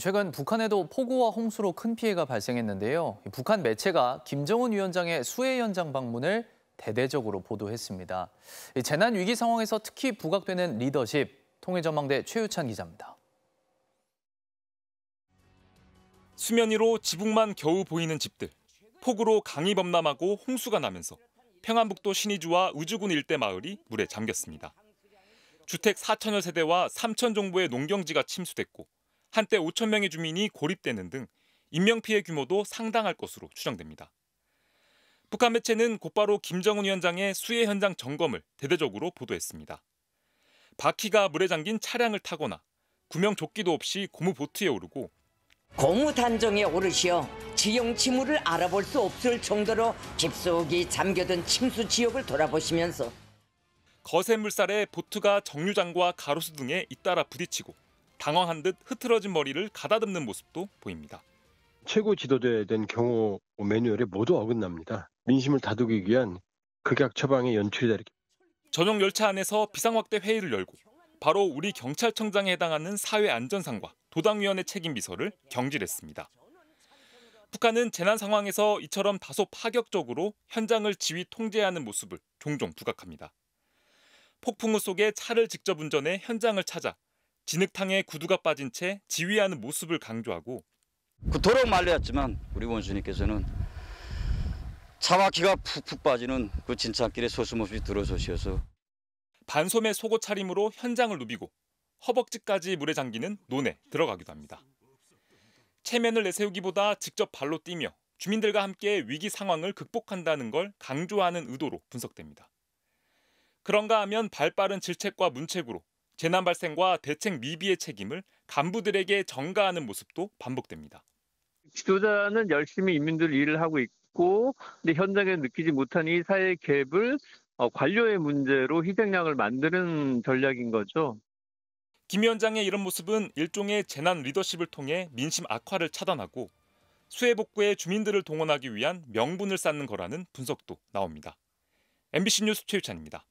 최근 북한에도 폭우와 홍수로 큰 피해가 발생했는데요. 북한 매체가 김정은 위원장의 수해 현장 방문을 대대적으로 보도했습니다. 재난 위기 상황에서 특히 부각되는 리더십, 통일전망대 최유찬 기자입니다. 수면 위로 지붕만 겨우 보이는 집들, 폭우로 강이 범람하고 홍수가 나면서 평안북도 신의주와 우주군 일대 마을이 물에 잠겼습니다. 주택 4천여 세대와 3천 정보의 농경지가 침수됐고 한때 5천 명의 주민이 고립되는 등 인명피해 규모도 상당할 것으로 추정됩니다. 북한 매체는 곧바로 김정은 위원장의 수해 현장 점검을 대대적으로 보도했습니다. 바퀴가 물에 잠긴 차량을 타거나 구명 조끼도 없이 고무 보트에 오르고 고무 단정에 오르시어 지형 지물을 알아볼 수 없을 정도로 깊숙이 잠겨든 침수 지역을 돌아보시면서 거센 물살에 보트가 정류장과 가로수 등에 잇따라 부딪히고 당황한 듯 흐트러진 머리를 가다듬는 모습도 보입니다. 최고 지도자에 대한 경호 매뉴얼에 모두 어긋납니다. 민심을 다독이기 위한 극약 처방의 연출이다 이렇게. 전용 열차 안에서 비상확대 회의를 열고 바로 우리 경찰청장에 해당하는 사회안전상과 도당위원회 책임 비서를 경질했습니다. 북한은 재난 상황에서 이처럼 다소 파격적으로 현장을 지휘 통제하는 모습을 종종 부각합니다. 폭풍우 속에 차를 직접 운전해 현장을 찾아 진흙탕에 구두가 빠진 채 지휘하는 모습을 강조하고 그토록 말렸지만 우리 원수님께서는 차와 기가 푹푹 빠지는 그 진창길에 소슴없이 들어서시어서 반소매 속옷 차림으로 현장을 누비고 허벅지까지 물에 잠기는 논에 들어가기도 합니다. 체면을 내세우기보다 직접 발로 뛰며 주민들과 함께 위기 상황을 극복한다는 걸 강조하는 의도로 분석됩니다. 그런가 하면 발빠른 질책과 문책으로 재난 발생과 대책 미비의 책임을 간부들에게 전가하는 모습도 반복됩니다. 지도자는 열심히 인민들 일을 하고 있고 근데 현장에 느끼지 못한 이 사회 갭을 어, 관료의 문제로 희생양을 만드는 전략인 거죠. 김 위원장의 이런 모습은 일종의 재난 리더십을 통해 민심 악화를 차단하고 수해 복구에 주민들을 동원하기 위한 명분을 쌓는 거라는 분석도 나옵니다. MBC 뉴스 최유찬입니다.